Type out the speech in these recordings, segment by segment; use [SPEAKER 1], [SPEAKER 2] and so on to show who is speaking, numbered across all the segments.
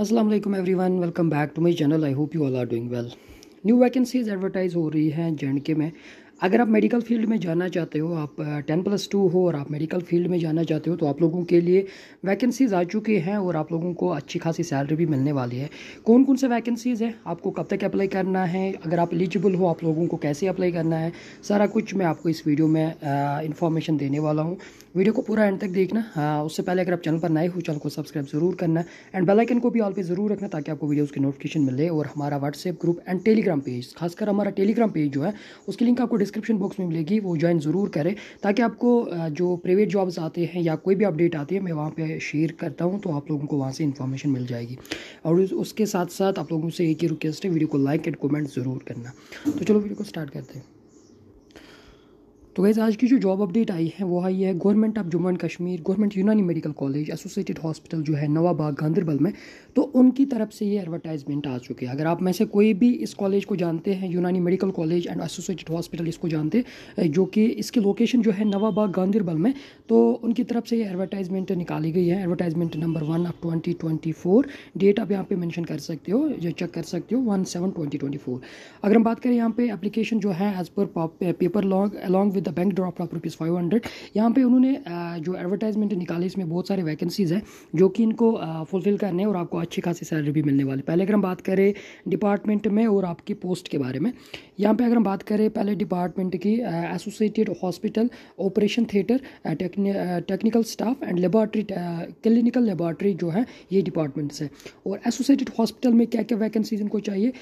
[SPEAKER 1] Aslam everyone welcome back to my channel I hope you all are doing well new vacancies advertise हो रही हैं जे के में अगर आप मेडिकल फील्ड में जाना चाहते हो आप टेन प्लस टू हो और आप मेडिकल फील्ड में जाना चाहते हो तो आप लोगों के लिए वैकेंसीज़ आ चुकी हैं और आप लोगों को अच्छी खासी सैलरी भी मिलने वाली है कौन कौन से वैकेंसीज़ हैं आपको कब तक अप्लाई करना है अगर आप एलिजिबल हो आप लोगों को कैसे अप्लाई करना है सारा कुछ मैं आपको इस वीडियो में इन्फॉर्मेशन देने वाला हूँ वीडियो को पूरा एंड तक देखना उससे पहले अगर आप चैनल पर नए हो चैनल को सब्सक्राइब ज़रूर करना एंड बेलाइकन को भी ऑल पे ज़रूर रखना ताकि आपको वीडियोज़ की नोटिफिकेशन मिले और हमारा WhatsApp group and Telegram page खासकर हमारा टेलीग्राम पेज जो है उसकी लिंक आपको डिस्क्रिप्शन बॉक्स में मिलेगी वो ज्वाइन ज़रूर करें ताकि आपको जो प्राइवेट जॉब्स आते हैं या कोई भी अपडेट आती है मैं वहाँ पे शेयर करता हूँ तो आप लोगों को वहाँ से इन्फॉर्मेशन मिल जाएगी और उसके साथ साथ आप लोगों से एक ही रिक्वेस्ट है वीडियो को लाइक एंड कमेंट ज़रूर करना तो चलो वीडियो को स्टार्ट करते हैं तो वैसे आज की जो जॉब अपडेट आई है वो आई है government of Jammu and Kashmir government Unani medical college associated hospital जो है नवाबाग गांधरबल में तो उनकी तरफ से ये एडवर्टाइजमेंट आ चुकी है अगर आप में से कोई भी इस कॉलेज को जानते हैं Unani medical college and associated hospital इसको जानते हैं जो कि इसकी लोकेशन जो है नवाबाग गांधरबल में तो उनकी तरफ से ये एडवर्टाइजमेंट निकाली गई है advertisement number one of twenty twenty four date आप यहाँ पर मैंशन कर सकते हो या चेक कर सकते हो one seven twenty twenty four अगर हम बात करें यहाँ पे एप्लीकेशन जो है as per paper long along with bank drop lock rupees five hundred यहाँ पर उन्होंने जो एडवर्टाइजमेंट निकाली इसमें बहुत सारे वैकेंसीज़ हैं जो कि इनको फुलफ़िल करने और आपको अच्छी खासी सैलरी भी मिलने वाली पहले अगर हम बात करें डिपार्टमेंट में और आपकी पोस्ट के बारे में यहाँ पे अगर हम बात करें पहले डिपार्टमेंट की associated hospital operation theatre technical staff and laboratory clinical laboratory जो है ये डिपार्टमेंट्स है और एसोसिएटेड हॉस्पिटल में क्या क्या वैकेंसीज इनको चाहिए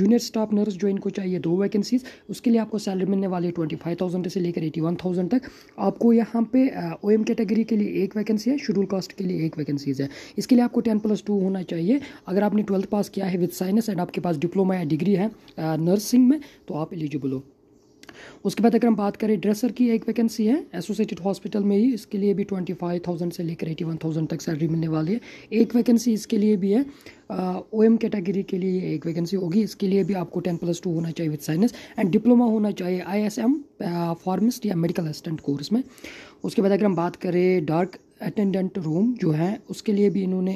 [SPEAKER 1] जूनियर स्टाफ नर्स जो इनको चाहिए दो वैकेंसीज उसके लिए आपको सैलरी मिलने वाली है ट्वेंटी फाइव थाउजेंड से लेकर एटी वन थाउजेंड तक आपको यहाँ पे ओ एम कैटेगरी के लिए एक वैकेंसी है शेड्यूल कास्ट के लिए एक वैकेंसीज है इसके लिए आपको टेन प्लस टू होना चाहिए अगर आपने ट्वेल्थ पास किया है विद साइंस एंड आपके पास डिप्लोमा या डिग्री है नर्सिंग में तो आप एलिजिबल हो उसके बाद अगर हम बात करें ड्रेसर की एक वैकेंसी है एसोसिएटेड हॉस्पिटल में ही इसके लिए भी ट्वेंटी फाइव थाउजेंड से लेकर एटी वन थाउजेंड तक सैलरी मिलने वाली है एक वैकेंसी इसके लिए भी है ओ एम कैटेगरी के लिए एक वैकेंसी होगी इसके लिए भी आपको टेन प्लस टू होना चाहिए विद साइंस एंड डिप्लोमा होना चाहिए आई एस एम फार्मिस्ट या मेडिकल असिस्टेंट कोर्स में उसके बाद अगर हम बात करें डार्क अटेंडेंट रूम जो है उसके लिए भी इन्होंने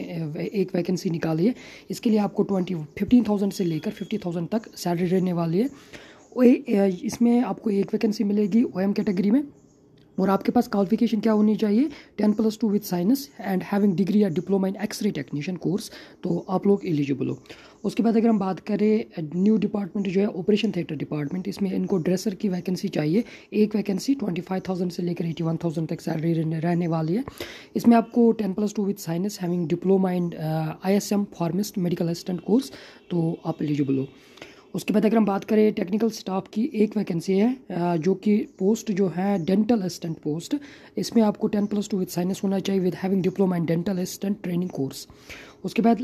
[SPEAKER 1] एक वैकेंसी निकाली है इसके लिए आपको ट्वेंटी फिफ्टीन थाउजेंड से लेकर फिफ्टी थाउजेंड तक सैलरी रहने वाली है इसमें आपको एक वैकेंसी मिलेगी ओ एम कैटेगरी में और आपके पास क्वालिफिकेशन क्या होनी चाहिए ten plus two with science and having degree या diploma in X ray technician course तो आप लोग एलिजिबल हो उसके बाद अगर हम बात करें न्यू डिपार्टमेंट जो है ऑपरेशन थिएटर डिपार्टमेंट इसमें इनको ड्रेसर की वैकेंसी चाहिए एक वैकेंसी ट्वेंटी फाइव थाउजेंड से लेकर एटी वन थाउजेंड तक सैलरी रहने वाली है इसमें आपको ten plus two with science having diploma in I S M pharmacist medical assistant course तो आप एलिजिबल हो उसके बाद अगर हम बात करें टेक्निकल स्टाफ की एक वैकेंसी है जो कि पोस्ट जो है डेंटल असिस्टेंट पोस्ट इसमें आपको ten plus two with science होना चाहिए with having diploma and dental assistant training course उसके बाद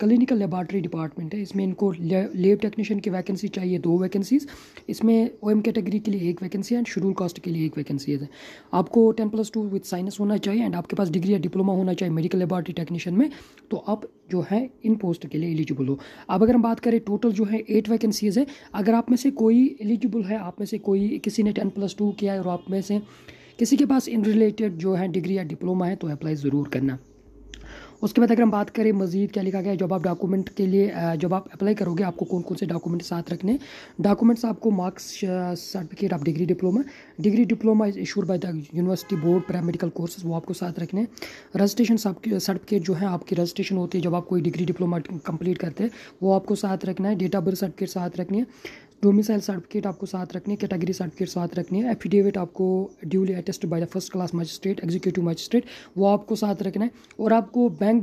[SPEAKER 1] क्लिनिकल लेबार्ट्री डिपार्टमेंट है इसमें इनको लेब टेक्नीशियन की वैकेंसी चाहिए दो वैकेंसीज इसमें ओ एम कैटेगरी के लिए एक वैकेंसी है एंड शेड्यूल कास्ट के लिए एक वैकेंसी है आपको ten plus two with science होना चाहिए एंड आपके पास डिग्री या डिप्लोमा होना चाहिए मेडिकल लेबार्ट्री टेक्नीशियन में तो आप जो है इन पोस्ट के लिए एलिजिबल हो अब अगर हम बात करें टोटल जो है एट वैकेंसीज़ है अगर आप में से कोई एलिजिबल है आप में से कोई किसी ने टेन प्लस टू किया है और आप में से किसी के पास इन रिलेटेड जो है डिग्री या डिप्लोमा है तो अप्लाई ज़रूर करना उसके बाद अगर हम बात करें मजीद क्या लिखा गया है जब आप डॉक्यूमेंट के लिए जब आप अप्लाई करोगे आपको कौन कौन से डॉक्यूमेंट साथ रखने डॉक्यूमेंट्स आपको मार्क्स सर्टिफिकेट आप degree diploma degree diploma is issued by the university board paramedical courses वो आपको साथ रखने रजिस्ट्रेशन सर्टिफिकेट जो है आपकी रजिस्ट्रेशन होती है जब आप कोई डिग्री डिप्लोमा कंप्लीट करते हैं वो आपको साथ रखना है डेट ऑफ बर्थ सर्टिफिकेट साथ रखनी है डोमिसाइल सर्टिफिकेट आपको साथ रखनी है कैटेगरी सर्टिफिकेट साथ रखनी है एफिडेविट आपको duly attest by the first class magistrate executive magistrate वो आपको साथ रखना है और आपको बैंक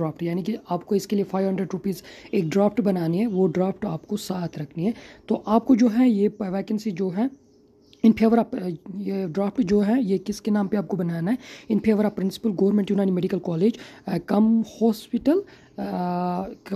[SPEAKER 1] ड्राफ्ट यानी कि आपको इसके लिए फाइव हंड्रेड रुपीज़ एक ड्राफ्ट बनानी है वो ड्राफ्ट आपको साथ रखनी है तो आपको जो है ये वैकेंसी जो है इन फेवर आप ये ड्राफ्ट जो है ये किसके नाम पे आपको बनाना है in favour of principal government Unani medical college cum hospital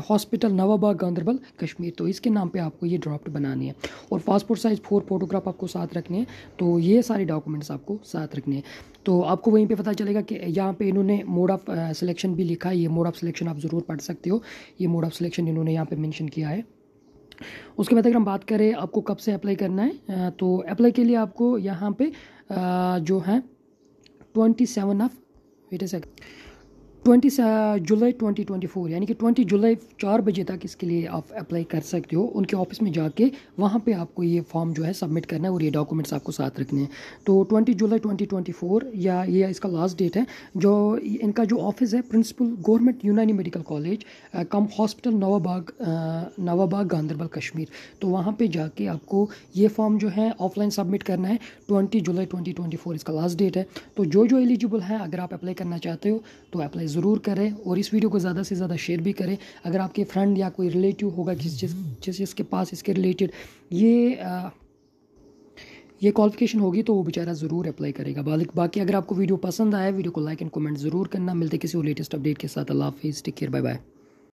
[SPEAKER 1] hospital Nawabagh Ganderbal Kashmir तो इसके नाम पे आपको ये ड्राफ्ट बनानी है और पासपोर्ट साइज़ फोर फोटोग्राफ आपको साथ रखने हैं तो ये सारे डॉक्यूमेंट्स आपको साथ रखने हैं तो आपको वहीं पे पता चलेगा कि यहाँ पे इन्होंने मोड ऑफ़ सिलेक्शन भी लिखा है ये मोड ऑफ़ सिलेक्शन आप ज़रूर पढ़ सकते हो ये मोड ऑफ़ सिलेक्शन इन्होंने यहाँ पे मेंशन किया है उसके बाद अगर हम बात करें आपको कब से अप्लाई करना है तो अप्लाई के लिए आपको यहाँ पे जो है twenty seven of wait a second twenty July twenty twenty four यानी कि ट्वेंटी जुलाई चार बजे तक इसके लिए आप अप्लाई कर सकते हो उनके ऑफिस में जाके वहाँ पे आपको ये फॉर्म जो है सबमिट करना है और ये डॉक्यूमेंट्स आपको साथ रखने हैं तो twenty July twenty twenty four या ये इसका लास्ट डेट है जो इनका जो ऑफिस है principal government Unani medical college cum hospital Nawabagh Nawabagh Ganderbal Kashmir तो वहाँ पर जाके आपको ये फॉर्म जो है ऑफलाइन सबमिट करना है ट्वेंटी जुलाई ट्वेंटी इसका लास्ट डेट है तो जो जो एलिजिबल है अगर आप अप्लाई करना चाहते हो तो अप्लाई ज़रूर करें और इस वीडियो को ज़्यादा से ज़्यादा शेयर भी करें अगर आपके फ्रेंड या कोई रिलेटिव होगा जिस जिस जिसके पास इसके रिलेटेड ये आ, ये क्वालिफिकेशन होगी तो वो बेचारा ज़रूर अप्लाई करेगा बाकी अगर आपको वीडियो पसंद आया वीडियो को लाइक एंड कमेंट ज़रूर करना मिलते किसी और लेटेस्ट अपडेट के साथ अल्लाह हाफिज़ टेक केयर बाय बाय